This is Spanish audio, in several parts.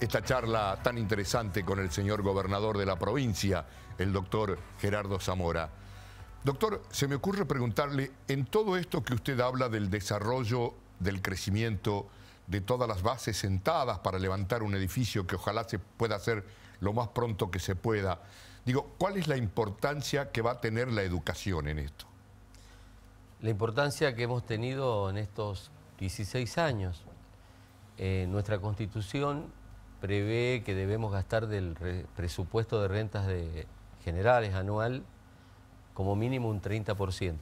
esta charla tan interesante con el señor gobernador de la provincia, el doctor Gerardo Zamora. Doctor, se me ocurre preguntarle, en todo esto que usted habla del desarrollo, del crecimiento, de todas las bases sentadas para levantar un edificio que ojalá se pueda hacer lo más pronto que se pueda, digo, ¿cuál es la importancia que va a tener la educación en esto? La importancia que hemos tenido en estos 16 años. Eh, nuestra constitución prevé que debemos gastar del presupuesto de rentas de generales anual como mínimo un 30%.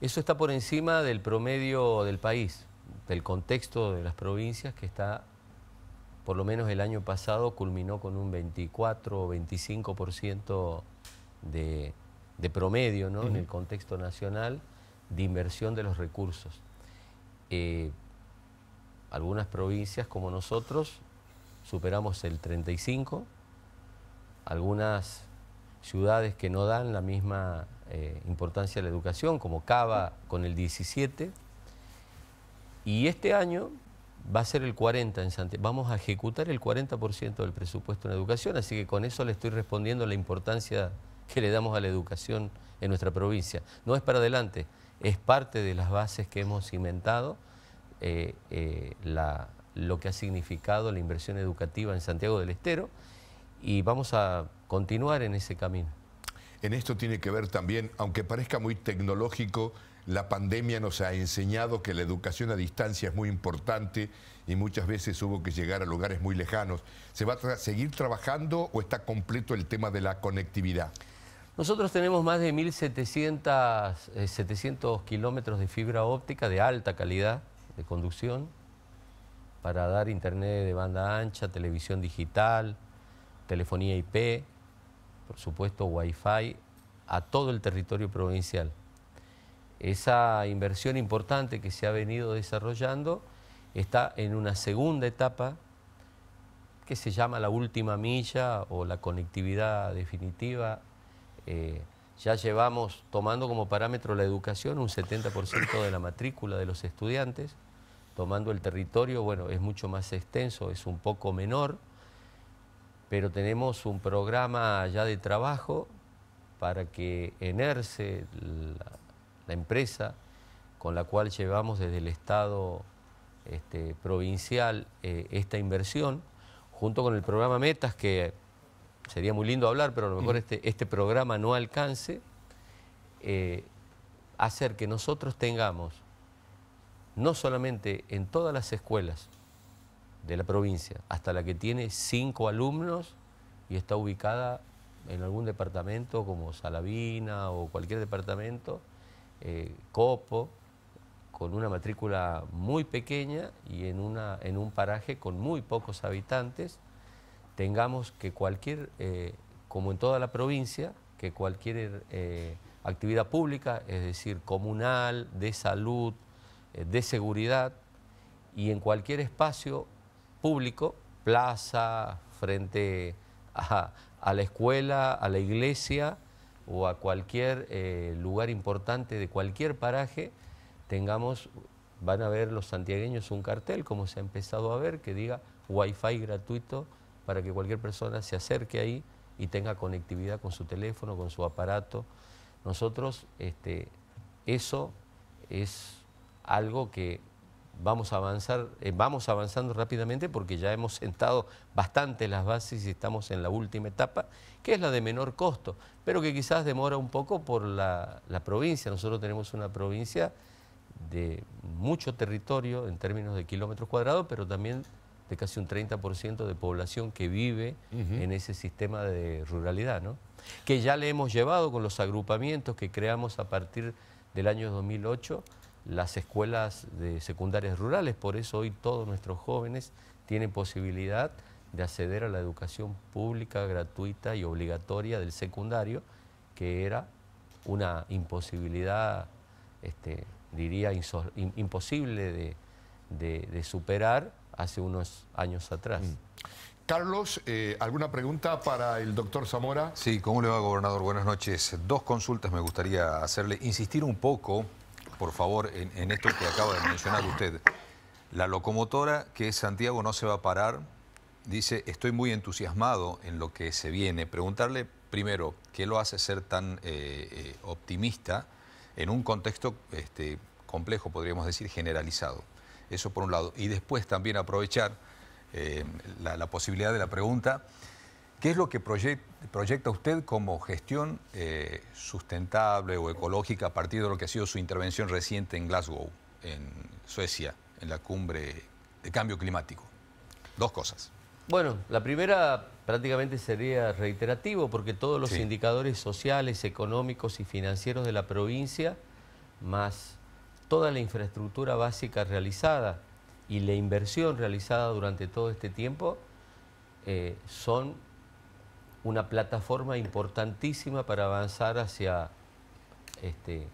Eso está por encima del promedio del país, del contexto de las provincias que está, por lo menos el año pasado, culminó con un 24 o 25% de, de promedio en el contexto nacional de inversión de los recursos. Eh, algunas provincias como nosotros superamos el 35, algunas ciudades que no dan la misma eh, importancia a la educación, como Cava con el 17, y este año va a ser el 40 en Santiago. Vamos a ejecutar el 40% del presupuesto en educación, así que con eso le estoy respondiendo la importancia que le damos a la educación en nuestra provincia. No es para adelante, es parte de las bases que hemos cimentado eh, eh, la, lo que ha significado la inversión educativa en Santiago del Estero y vamos a continuar en ese camino. En esto tiene que ver también, aunque parezca muy tecnológico, la pandemia nos ha enseñado que la educación a distancia es muy importante y muchas veces hubo que llegar a lugares muy lejanos. ¿Se va a seguir trabajando o está completo el tema de la conectividad? Nosotros tenemos más de 1.700 eh, kilómetros de fibra óptica de alta calidad de conducción para dar internet de banda ancha, televisión digital, telefonía IP, por supuesto Wi-Fi, a todo el territorio provincial. Esa inversión importante que se ha venido desarrollando está en una segunda etapa que se llama la última milla o la conectividad definitiva. Eh, ya llevamos, tomando como parámetro la educación, un 70% de la matrícula de los estudiantes tomando el territorio, bueno, es mucho más extenso, es un poco menor, pero tenemos un programa ya de trabajo para que ENERCE, la, empresa con la cual llevamos desde el Estado este, provincial eh, esta inversión, junto con el programa Metas, que sería muy lindo hablar, pero a lo mejor este, este programa no alcance, eh, hacer que nosotros tengamos no solamente en todas las escuelas de la provincia, hasta la que tiene cinco alumnos y está ubicada en algún departamento como Salavina o cualquier departamento, eh, Copo, con una matrícula muy pequeña y en, una, en un paraje con muy pocos habitantes, tengamos que cualquier, eh, como en toda la provincia, que cualquier eh, actividad pública, es decir, comunal, de salud, eh, de seguridad y en cualquier espacio público, plaza, frente a, la escuela, a la iglesia o a cualquier eh, lugar importante de cualquier paraje, tengamos, van a ver los santiagueños un cartel, como se ha empezado a ver, que diga wifi gratuito para que cualquier persona se acerque ahí y tenga conectividad con su teléfono, con su aparato. Nosotros, este, eso es algo que vamos a avanzar, eh, vamos avanzando rápidamente porque ya hemos sentado bastante las bases y estamos en la última etapa, que es la de menor costo, pero que quizás demora un poco por la, provincia. Nosotros tenemos una provincia de mucho territorio en términos de kilómetros cuadrados, pero también de casi un 30% de población que vive en ese sistema de ruralidad, ¿no? que ya le hemos llevado con los agrupamientos que creamos a partir del año 2008 las escuelas de secundarias rurales, por eso hoy todos nuestros jóvenes tienen posibilidad de acceder a la educación pública, gratuita y obligatoria del secundario, que era una imposibilidad, este, diría, imposible de, superar hace unos años atrás. Mm. Carlos, eh, ¿alguna pregunta para el doctor Zamora? Sí, ¿cómo le va, gobernador? Buenas noches. Dos consultas me gustaría hacerle. Insistir un poco por favor, en, esto que acaba de mencionar usted. La locomotora que es Santiago no se va a parar, dice, estoy muy entusiasmado en lo que se viene. Preguntarle primero, ¿qué lo hace ser tan eh, eh, optimista en un contexto este, complejo, podríamos decir, generalizado? Eso por un lado. Y después también aprovechar eh, la posibilidad de la pregunta. ¿Qué es lo que proyecta usted como gestión eh, sustentable o ecológica a partir de lo que ha sido su intervención reciente en Glasgow, en Suecia, en la cumbre de cambio climático? Dos cosas. Bueno, la primera prácticamente sería reiterativo porque todos los indicadores sociales, económicos y financieros de la provincia, más toda la infraestructura básica realizada y la inversión realizada durante todo este tiempo, eh, son una plataforma importantísima para avanzar hacia, este, eh,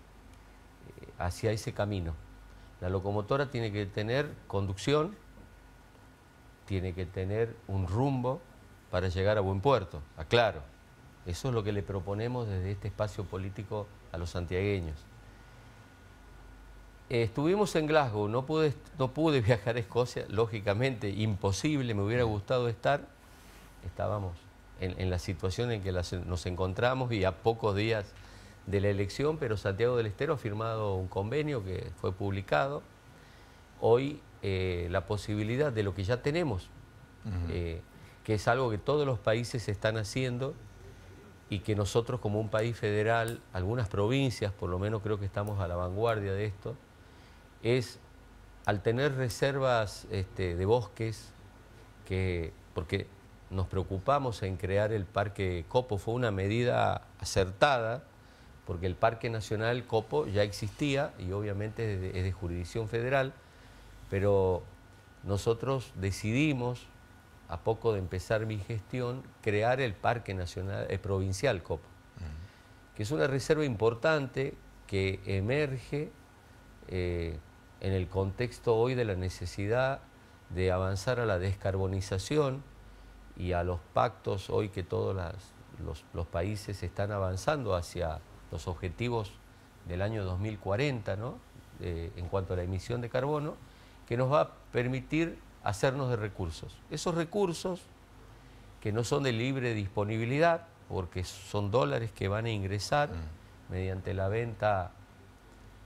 hacia ese camino. La locomotora tiene que tener conducción, tiene que tener un rumbo para llegar a buen puerto, aclaro. Eso es lo que le proponemos desde este espacio político a los santiagueños. Eh, estuvimos en Glasgow, no no pude viajar a Escocia, lógicamente, imposible, me hubiera gustado estar. Estábamos en, la situación en que nos encontramos y a pocos días de la elección, pero Santiago del Estero ha firmado un convenio que fue publicado. Hoy eh, la posibilidad de lo que ya tenemos, eh, que es algo que todos los países están haciendo y que nosotros como un país federal, algunas provincias, por lo menos creo que estamos a la vanguardia de esto, es al tener reservas este, de bosques, que, porque nos preocupamos en crear el Parque Copo. Fue una medida acertada porque el Parque Nacional Copo ya existía y obviamente es de, jurisdicción federal, pero nosotros decidimos, a poco de empezar mi gestión, crear el Parque Nacional eh, Provincial Copo, que es una reserva importante que emerge eh, en el contexto hoy de la necesidad de avanzar a la descarbonización y a los pactos hoy que todos los, países están avanzando hacia los objetivos del año 2040 ¿no? Eh, en cuanto a la emisión de carbono, que nos va a permitir hacernos de recursos. Esos recursos que no son de libre disponibilidad, porque son dólares que van a ingresar mm. mediante la venta.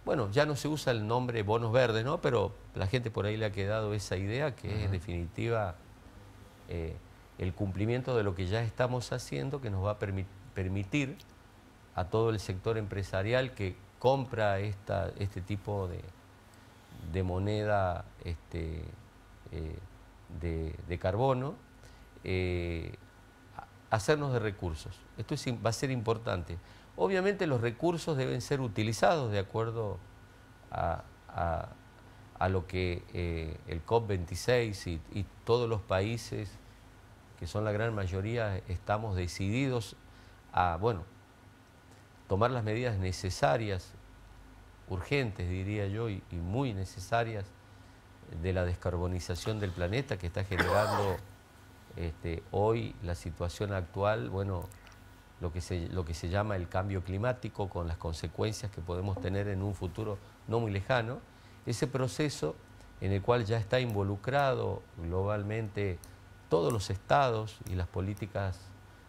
Bueno, ya no se usa el nombre bonos verdes, ¿no? Pero la gente por ahí le ha quedado esa idea que es en mm. definitiva eh, el cumplimiento de lo que ya estamos haciendo, que nos va a permitir a todo el sector empresarial que compra este tipo de, moneda este, eh, de, carbono, eh, hacernos de recursos. Esto va a ser importante. Obviamente los recursos deben ser utilizados de acuerdo a, lo que eh, el COP26 y todos los países que son la gran mayoría, estamos decididos a, bueno, tomar las medidas necesarias, urgentes diría yo, y, muy necesarias, de la descarbonización del planeta que está generando este, hoy la situación actual, bueno, lo que, se, lo que se llama el cambio climático, con las consecuencias que podemos tener en un futuro no muy lejano, ese proceso en el cual ya está involucrado globalmente todos los estados y las políticas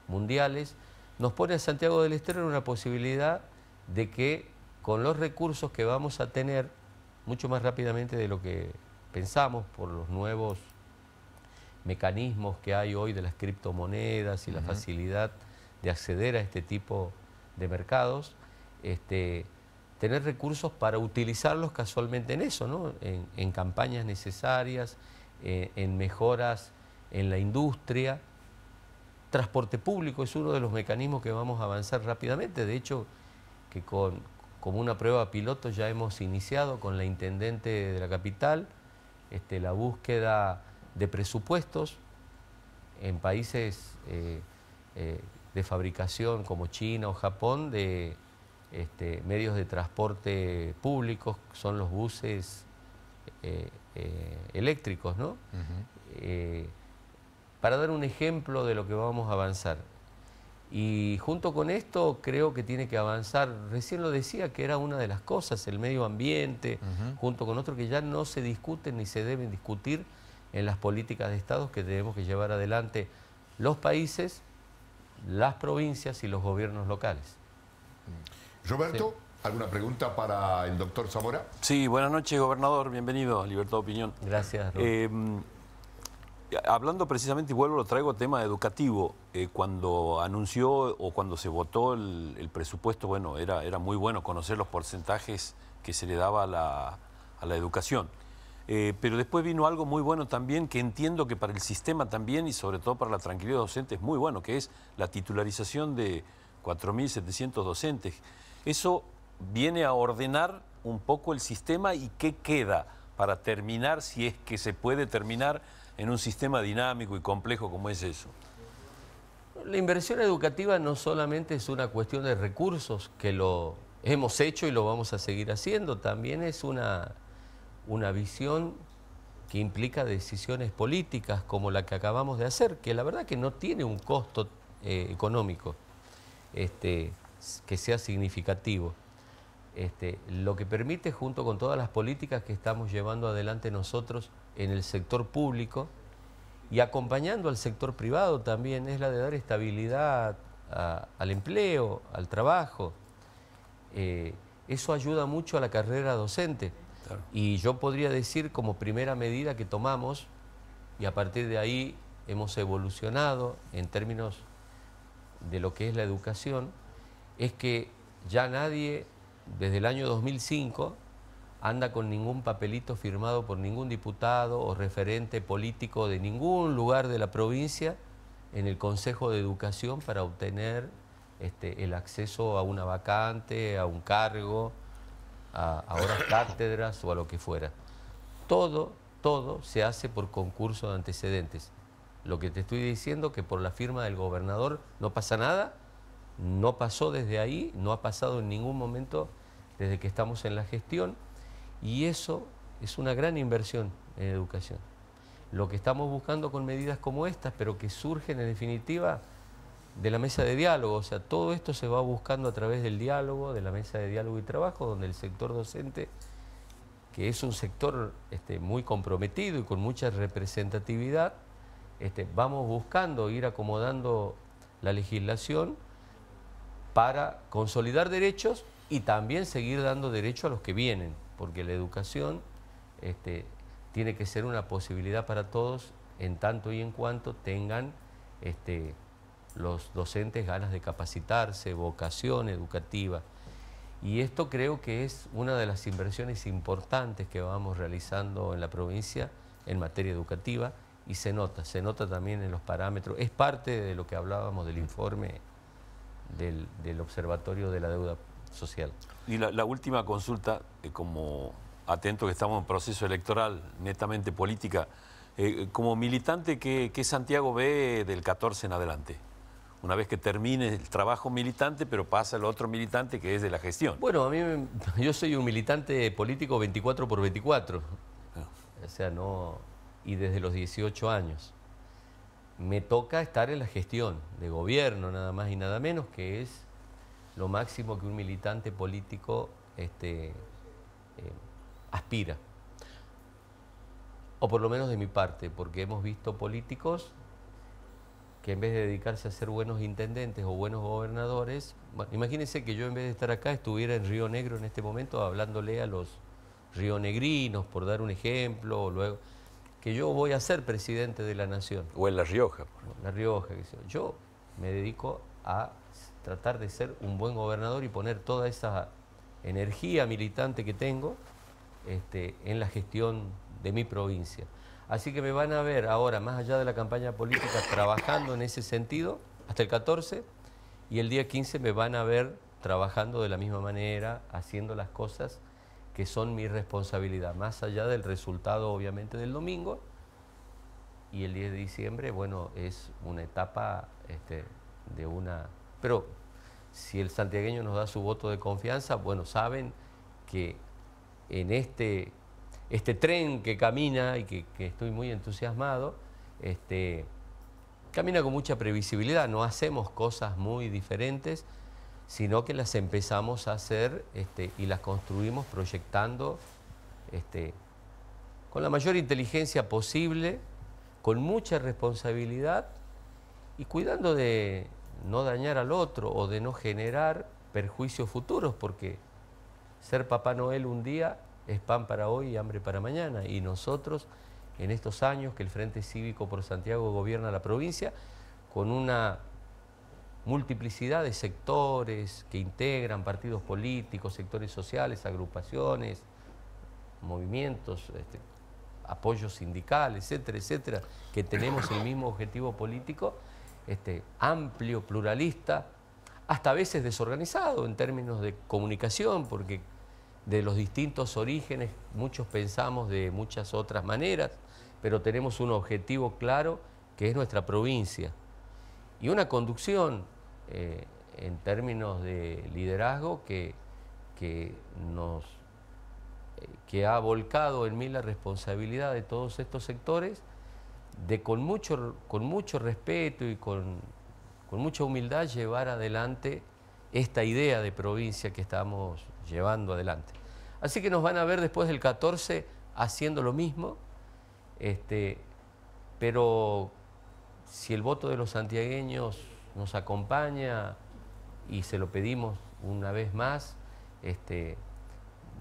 mundiales, nos pone a Santiago del Estero en una posibilidad de que con los recursos que vamos a tener, mucho más rápidamente de lo que pensamos por los nuevos mecanismos que hay hoy de las criptomonedas y la facilidad de acceder a este tipo de mercados, este, tener recursos para utilizarlos casualmente en eso, ¿no? en, campañas necesarias, eh, en mejoras en la industria. Transporte público es uno de los mecanismos que vamos a avanzar rápidamente. De hecho, que con, como una prueba piloto ya hemos iniciado con la intendente de la capital este, la búsqueda de presupuestos en países eh, eh, de fabricación como China o Japón de este, medios de transporte públicos, son los buses eh, eléctricos, ¿no? para dar un ejemplo de lo que vamos a avanzar. Y junto con esto creo que tiene que avanzar, recién lo decía que era una de las cosas, el medio ambiente, junto con otro que ya no se discuten ni se deben discutir en las políticas de estados que tenemos que llevar adelante los países, las provincias y los gobiernos locales. Roberto, ¿alguna pregunta para el doctor Zamora? Sí, buenas noches, gobernador, bienvenido a Libertad de Opinión. Gracias. Eh, Roberto. Hablando precisamente, y vuelvo, lo traigo a tema educativo. Eh, cuando anunció o cuando se votó el, presupuesto, bueno, era, era muy bueno conocer los porcentajes que se le daba a la, educación. Eh, pero después vino algo muy bueno también, que entiendo que para el sistema también y sobre todo para la tranquilidad docente es muy bueno, que es la titularización de 4.700 docentes. Eso viene a ordenar un poco el sistema y qué queda para terminar, si es que se puede terminar, en un sistema dinámico y complejo como es eso? La inversión educativa no solamente es una cuestión de recursos, que lo hemos hecho y lo vamos a seguir haciendo, también es una, visión que implica decisiones políticas como la que acabamos de hacer, que la verdad que no tiene un costo eh, económico este, que sea significativo. Este, lo que permite, junto con todas las políticas que estamos llevando adelante nosotros en el sector público y acompañando al sector privado también, es la de dar estabilidad al empleo, al trabajo. Eh, eso ayuda mucho a la carrera docente. Y yo podría decir como primera medida que tomamos, y a partir de ahí hemos evolucionado en términos de lo que es la educación, es que ya nadie desde el año 2005 anda con ningún papelito firmado por ningún diputado o referente político de ningún lugar de la provincia en el Consejo de Educación para obtener este, el acceso a una vacante, a un cargo, a, a horas cátedras o a lo que fuera. Todo, todo se hace por concurso de antecedentes. Lo que te estoy diciendo que por la firma del gobernador no pasa nada, no pasó desde ahí, no ha pasado en ningún momento desde que estamos en la gestión y eso es una gran inversión en educación. Lo que estamos buscando con medidas como estas, pero que surgen en definitiva de la mesa de diálogo, o sea, todo esto se va buscando a través del diálogo, de la mesa de diálogo y trabajo, donde el sector docente, que es un sector este, muy comprometido y con mucha representatividad, este, vamos buscando ir acomodando la legislación para consolidar derechos y también seguir dando derecho a los que vienen, porque la educación este, tiene que ser una posibilidad para todos en tanto y en cuanto tengan este, los docentes ganas de capacitarse, vocación educativa. Y esto creo que es una de las inversiones importantes que vamos realizando en la provincia en materia educativa y se nota, se nota también en los parámetros. Es parte de lo que hablábamos del informe del, Observatorio de la Deuda Social. Y la, última consulta, eh, como atento que estamos en proceso electoral, netamente política, eh, como militante, ¿qué, Santiago ve del 14 en adelante? Una vez que termine el trabajo militante, pero pasa el otro militante que es de la gestión. Bueno, a mí yo soy un militante político 24 por 24. Ah. O sea, no. Y desde los 18 años me toca estar en la gestión de gobierno, nada más y nada menos, que es lo máximo que un militante político este, eh, aspira. O por lo menos de mi parte, porque hemos visto políticos que en vez de dedicarse a ser buenos intendentes o buenos gobernadores, imagínense que yo en vez de estar acá estuviera en Río Negro en este momento hablándole a los rionegrinos, por dar un ejemplo, o luego que yo voy a ser presidente de la nación. O en La Rioja. La Rioja, Yo me dedico a tratar de ser un buen gobernador y poner toda esa energía militante que tengo este, en la gestión de mi provincia. Así que me van a ver ahora, más allá de la campaña política, trabajando en ese sentido hasta el 14 y el día 15 me van a ver trabajando de la misma manera, haciendo las cosas que son mi responsabilidad, más allá del resultado obviamente del domingo. Y el 10 de diciembre, bueno, es una etapa este, de una... Pero si el santiagueño nos da su voto de confianza, bueno, saben que en este, este tren que camina y que, que estoy muy entusiasmado, este, camina con mucha previsibilidad, no hacemos cosas muy diferentes sino que las empezamos a hacer este, y las construimos proyectando este, con la mayor inteligencia posible, con mucha responsabilidad y cuidando de no dañar al otro o de no generar perjuicios futuros, porque ser Papá Noel un día es pan para hoy y hambre para mañana. Y nosotros, en estos años que el Frente Cívico por Santiago gobierna la provincia, con una multiplicidad de sectores que integran partidos políticos, sectores sociales, agrupaciones, movimientos, este, ...apoyos apoyo sindical, etcétera, etcétera, que tenemos el mismo objetivo político, este, amplio, pluralista, hasta a veces desorganizado en términos de comunicación, porque de los distintos orígenes muchos pensamos de muchas otras maneras, pero tenemos un objetivo claro que es nuestra provincia. Y una conducción eh, en términos de liderazgo que, que nos eh, que ha volcado en mí la responsabilidad de todos estos sectores, de con mucho, con mucho respeto y con, con mucha humildad llevar adelante esta idea de provincia que estamos llevando adelante. Así que nos van a ver después del 14 haciendo lo mismo, este, pero si el voto de los santiagueños nos acompaña y se lo pedimos una vez más, este,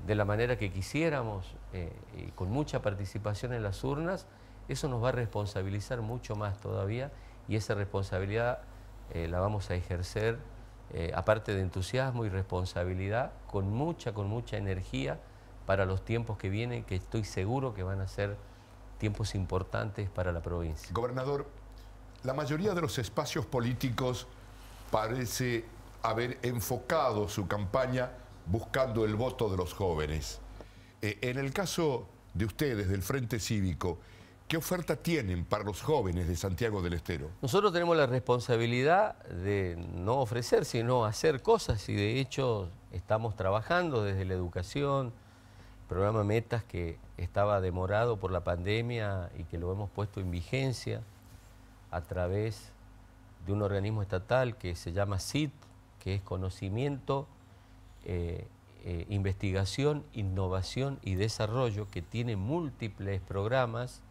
de la manera que quisiéramos eh, y con mucha participación en las urnas, eso nos va a responsabilizar mucho más todavía y esa responsabilidad eh, la vamos a ejercer, eh, aparte de entusiasmo y responsabilidad, con mucha, con mucha energía para los tiempos que vienen, que estoy seguro que van a ser tiempos importantes para la provincia. Gobernador, la mayoría de los espacios políticos parece haber enfocado su campaña buscando el voto de los jóvenes. Eh, en el caso de ustedes, del Frente Cívico, ¿qué oferta tienen para los jóvenes de Santiago del Estero? Nosotros tenemos la responsabilidad de no ofrecer, sino hacer cosas y de hecho estamos trabajando desde la educación, programa Metas que estaba demorado por la pandemia y que lo hemos puesto en vigencia a través de un organismo estatal que se llama CIT, que es Conocimiento, eh, eh, Investigación, Innovación y Desarrollo, que tiene múltiples programas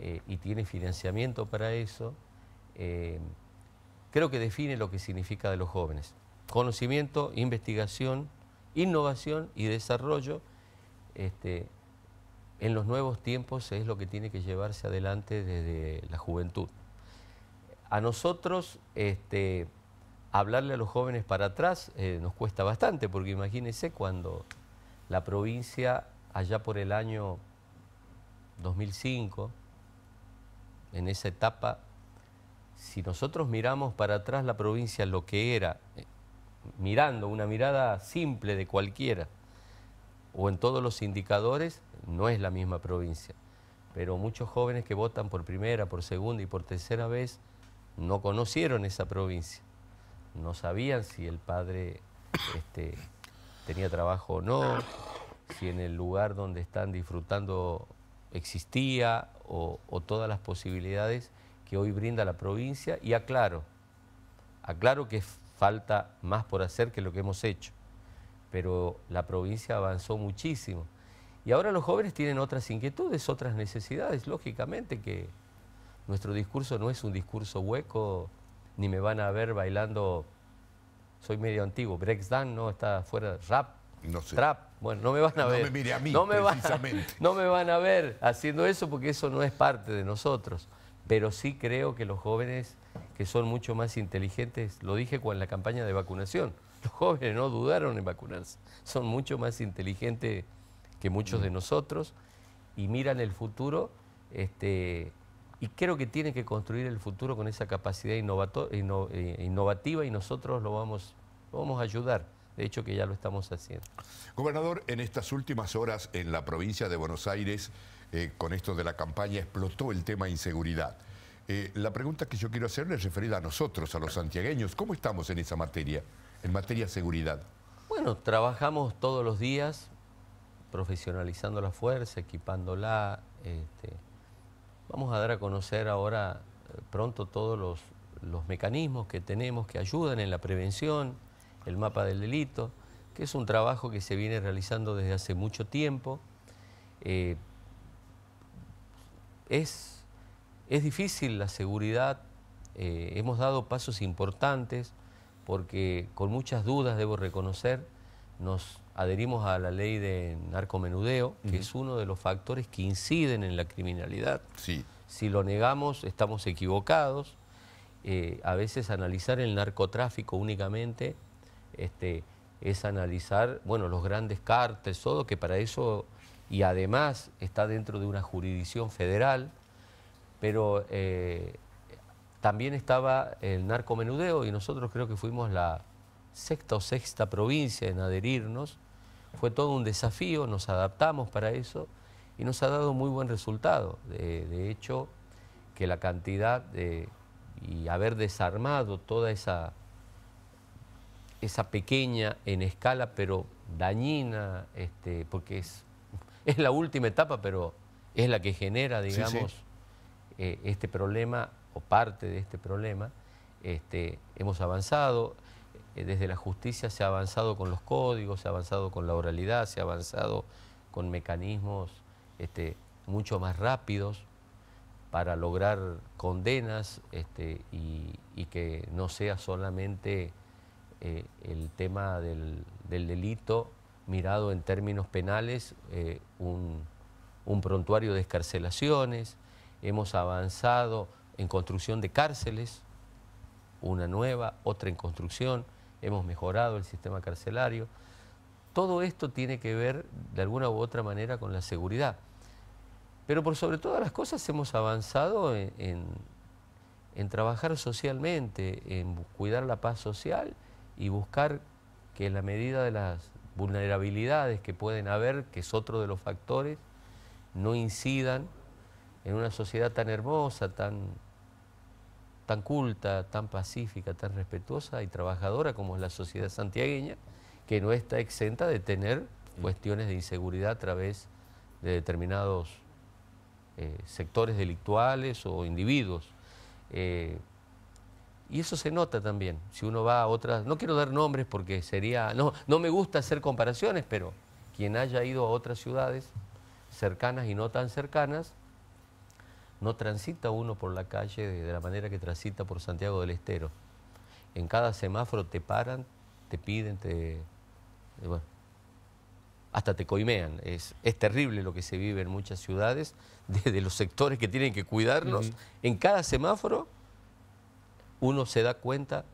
eh, y tiene financiamiento para eso, creo que define lo que significa de los jóvenes. Conocimiento, investigación, innovación y desarrollo este, en los nuevos tiempos es lo que tiene que llevarse adelante desde la juventud a nosotros este, hablarle a los jóvenes para atrás eh, nos cuesta bastante, porque imagínense cuando la provincia, allá por el año 2005, en esa etapa, si nosotros miramos para atrás la provincia, lo que era, eh, mirando una mirada simple de cualquiera, o en todos los indicadores, no es la misma provincia. Pero muchos jóvenes que votan por primera, por segunda y por tercera vez, no conocieron esa provincia, no sabían si el padre este, tenía trabajo o no, si en el lugar donde están disfrutando existía o, o todas las posibilidades que hoy brinda la provincia y aclaro, aclaro que falta más por hacer que lo que hemos hecho, pero la provincia avanzó muchísimo. Y ahora los jóvenes tienen otras inquietudes, otras necesidades, lógicamente, que, nuestro discurso no es un discurso hueco, ni me van a ver bailando, soy medio antiguo, Dan no está fuera, rap, no trap, bueno, no me van a ver. No me mire a mí, no me precisamente. Van no me van a ver haciendo eso porque eso no es parte de nosotros. Pero sí creo que los jóvenes que son mucho más inteligentes, lo dije con la campaña de vacunación, los jóvenes no dudaron en vacunarse, son mucho más inteligentes que muchos de mm. nosotros y miran el futuro este, y creo que tiene que construir el futuro con esa capacidad eh, innovativa y nosotros lo vamos, vamos a ayudar. De hecho, que ya lo estamos haciendo. Gobernador, en estas últimas horas en la provincia de Buenos Aires, eh, con esto de la campaña, explotó el tema inseguridad. Eh, la pregunta que yo quiero hacerle es referida a nosotros, a los santiagueños. ¿Cómo estamos en esa materia, en materia de seguridad? Bueno, trabajamos todos los días profesionalizando la fuerza, equipándola, este, Vamos a dar a conocer ahora eh, pronto todos los, mecanismos que tenemos que ayudan en la prevención, el mapa del delito, que es un trabajo que se viene realizando desde hace mucho tiempo. Eh, es, es, difícil la seguridad, eh, hemos dado pasos importantes porque con muchas dudas, debo reconocer, nos, adherimos a la ley de narcomenudeo, que es uno de los factores que inciden en la criminalidad. Sí. Si lo negamos, estamos equivocados. Eh, a veces analizar el narcotráfico únicamente este, es analizar bueno, los grandes cárteles, todo, que para eso, y además está dentro de una jurisdicción federal, pero eh, también estaba el narcomenudeo y nosotros creo que fuimos la sexta o sexta provincia en adherirnos fue todo un desafío, nos adaptamos para eso y nos ha dado muy buen resultado. De, hecho, que la cantidad de, y haber desarmado toda esa, esa pequeña en escala, pero dañina, este, porque es, es la última etapa, pero es la que genera, digamos, eh, este problema o parte de este problema, este, hemos avanzado, eh, desde la justicia se ha avanzado con los códigos, se ha avanzado con la oralidad, se ha avanzado con mecanismos este, mucho más rápidos para lograr condenas este, y, que no sea solamente eh, el tema del, delito mirado en términos penales, eh, un prontuario de escarcelaciones, hemos avanzado en construcción de cárceles, una nueva, otra en construcción, hemos mejorado el sistema carcelario. Todo esto tiene que ver de alguna u otra manera con la seguridad. Pero por sobre todas las cosas hemos avanzado en, trabajar socialmente, en cuidar la paz social y buscar que en la medida de las vulnerabilidades que pueden haber, que es otro de los factores, no incidan en una sociedad tan hermosa, tan tan culta, tan pacífica, tan respetuosa y trabajadora como es la sociedad santiagueña, que no está exenta de tener cuestiones de inseguridad a través de determinados eh, sectores delictuales o individuos. Eh, y eso se nota también, si uno va a otras, no quiero dar nombres porque sería, no, no me gusta hacer comparaciones, pero quien haya ido a otras ciudades cercanas y no tan cercanas, no transita uno por la calle de, la manera que transita por Santiago del Estero. En cada semáforo te paran, te piden, te... Bueno, hasta te coimean. Es, es, terrible lo que se vive en muchas ciudades, desde los sectores que tienen que cuidarnos. En cada semáforo uno se da cuenta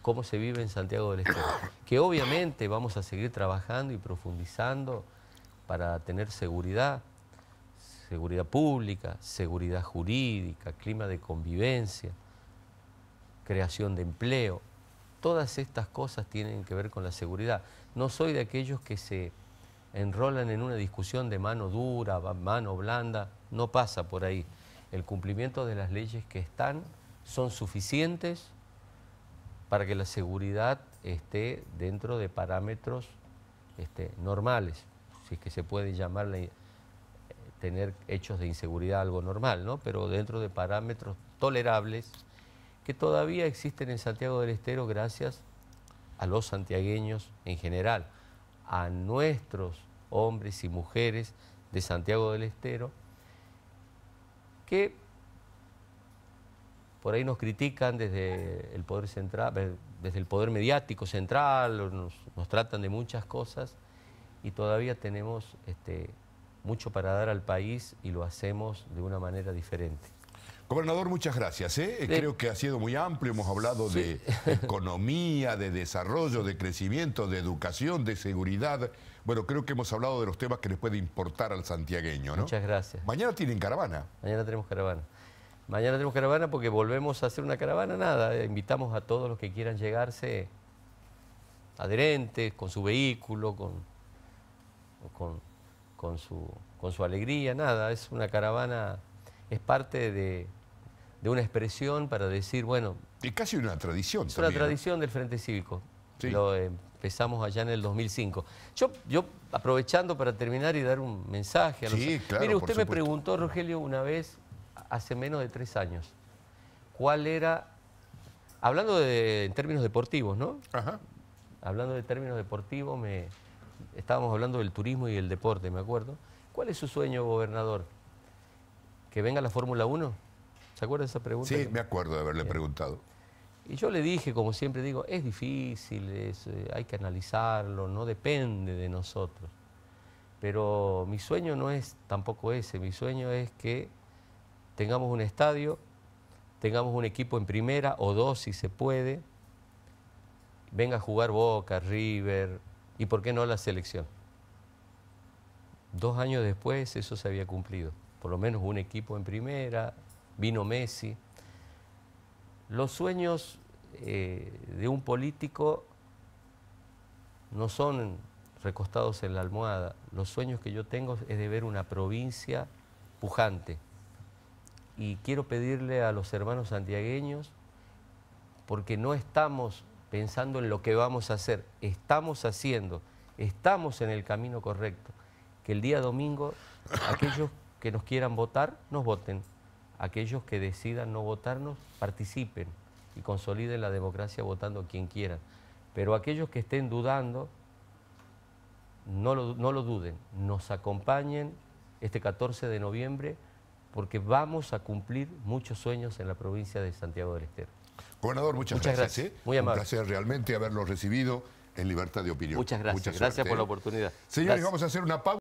cómo se vive en Santiago del Estero. Que obviamente vamos a seguir trabajando y profundizando para tener seguridad, seguridad pública, seguridad jurídica, clima de convivencia, creación de empleo. Todas estas cosas tienen que ver con la seguridad. No soy de aquellos que se enrolan en una discusión de mano dura, mano blanda, no pasa por ahí. El cumplimiento de las leyes que están son suficientes para que la seguridad esté dentro de parámetros este, normales, si es que se puede llamar la, tener hechos de inseguridad algo normal, ¿no? pero dentro de parámetros tolerables que todavía existen en Santiago del Estero gracias a los santiagueños en general, a nuestros hombres y mujeres de Santiago del Estero, que por ahí nos critican desde el poder central, eh, desde el poder mediático central, nos, tratan de muchas cosas y todavía tenemos este, mucho para dar al país y lo hacemos de una manera diferente. Gobernador, muchas gracias. ¿eh? Creo que ha sido muy amplio. Hemos hablado de economía, de desarrollo, de crecimiento, de educación, de seguridad. Bueno, creo que hemos hablado de los temas que les puede importar al santiagueño, Muchas gracias. Mañana tienen caravana. Mañana tenemos caravana. Mañana tenemos caravana porque volvemos a hacer una caravana, nada. Eh, invitamos a todos los que quieran llegarse adherentes, con su vehículo, con con su, con su alegría, nada, es una caravana, es parte de, una expresión para decir, bueno... Es casi una tradición. Es una tradición del Frente Cívico. Lo empezamos allá en el 2005. Yo, yo aprovechando para terminar y dar un mensaje a los... Sí, claro, Mire, usted me preguntó, Rogelio, una vez, hace menos de tres años, cuál era, hablando de, en términos deportivos, ¿no? Ajá. Hablando de términos deportivos, me, estábamos hablando del turismo y el deporte, me acuerdo. ¿Cuál es su sueño, gobernador? ¿Que venga la Fórmula 1? ¿Se acuerda de esa pregunta? Sí, me acuerdo de haberle preguntado. Y yo le dije, como siempre digo, es difícil, eh, hay que analizarlo, no depende de nosotros. Pero mi sueño no es tampoco ese, mi sueño es que tengamos un estadio, tengamos un equipo en primera o dos si se puede, venga a jugar Boca, River, ¿Y por qué no la selección? Dos años después eso se había cumplido. Por lo menos un equipo en primera, vino Messi. Los sueños eh, de un político no son recostados en la almohada. Los sueños que yo tengo es de ver una provincia pujante. Y quiero pedirle a los hermanos santiagueños, porque no estamos pensando en lo que vamos a hacer. Estamos haciendo, estamos en el camino correcto. Que el día domingo aquellos que nos quieran votar, nos voten. Aquellos que decidan no votarnos, participen y consoliden la democracia votando quien quieran. Pero aquellos que estén dudando, no lo, no lo duden, nos acompañen este 14 de noviembre porque vamos a cumplir muchos sueños en la provincia de Santiago del Estero. Gobernador, muchas, gracias. ¿eh? Muy Un placer realmente haberlo recibido en libertad de opinión. Muchas gracias. gracias por la oportunidad. Señores, vamos a hacer una pausa.